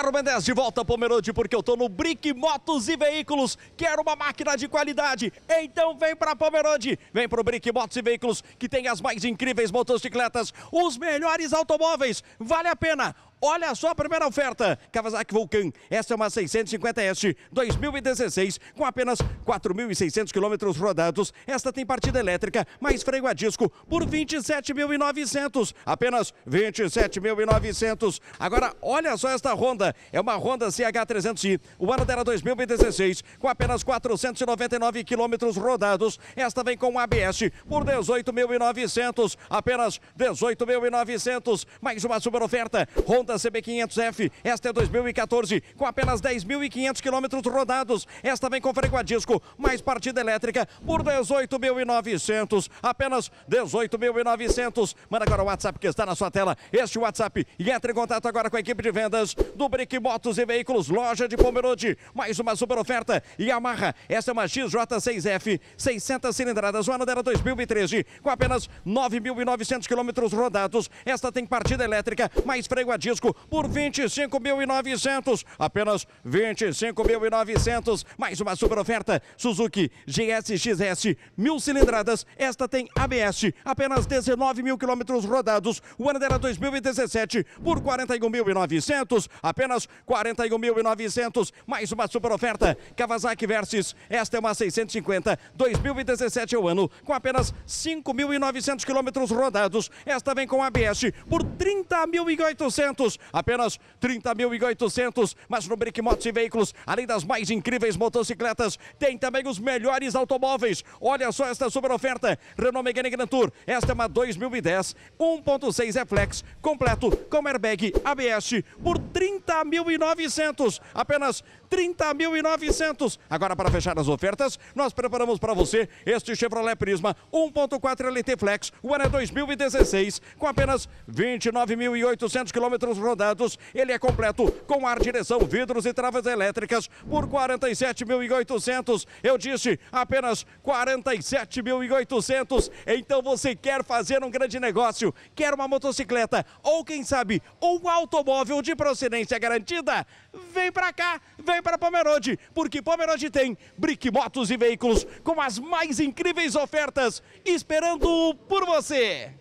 Caro Mendes de volta, Pomerode, porque eu tô no Brick Motos e Veículos. Quero uma máquina de qualidade. Então vem pra Pomerode, vem pro Brick Motos e Veículos, que tem as mais incríveis motocicletas, os melhores automóveis. Vale a pena. Olha só a primeira oferta. Kawasaki Vulcan. Essa é uma 650S 2016 com apenas 4.600 quilômetros rodados. Esta tem partida elétrica, mais freio a disco por 27.900. Apenas 27.900. Agora, olha só esta Honda. É uma Honda CH300i. O ano dela 2016, com apenas 499 quilômetros rodados. Esta vem com ABS por 18.900. Apenas 18.900. Mais uma super oferta. Honda CB500F. Esta é 2014, com apenas 10.500 quilômetros rodados. Esta vem com freio a disco mais partida elétrica por 18.900, apenas 18.900. Manda agora o WhatsApp que está na sua tela, este WhatsApp, e entre em contato agora com a equipe de vendas do Brick Motos e Veículos, loja de Pomerode, mais uma super oferta, Yamaha, essa é uma XJ6F, 600 cilindradas, o ano dela 2013, com apenas 9.900 quilômetros rodados, esta tem partida elétrica, mais freio a disco por 25.900, apenas 25.900, mais uma super oferta, Suzuki GSX-S, mil cilindradas, esta tem ABS, apenas 19 mil quilômetros rodados, o ano dela 2017 é por 41.900, apenas 41.900, mais uma super oferta, Kawasaki Versys, esta é uma 650, 2017 é o ano, com apenas 5.900 quilômetros rodados, esta vem com ABS por 30.800, apenas 30.800, mas no Brick Motos e Veículos, além das mais incríveis motocicletas, tem tem também os melhores automóveis. Olha só esta super oferta. Renault Megane Grand Tour. Esta é uma 2010, 1.6 é flex, completo, com airbag, ABS, por 30.900. Apenas 30.900. Agora, para fechar as ofertas, nós preparamos para você este Chevrolet Prisma 1.4 LT Flex, o ano é 2016, com apenas 29.800 quilômetros rodados. Ele é completo, com ar, direção, vidros e travas elétricas, por 47.800. Eu disse apenas 47.800. Então você quer fazer um grande negócio, quer uma motocicleta ou quem sabe um automóvel de procedência garantida? Vem para cá, vem para Pomerode, porque Pomerode tem Brick Motos e Veículos com as mais incríveis ofertas esperando por você.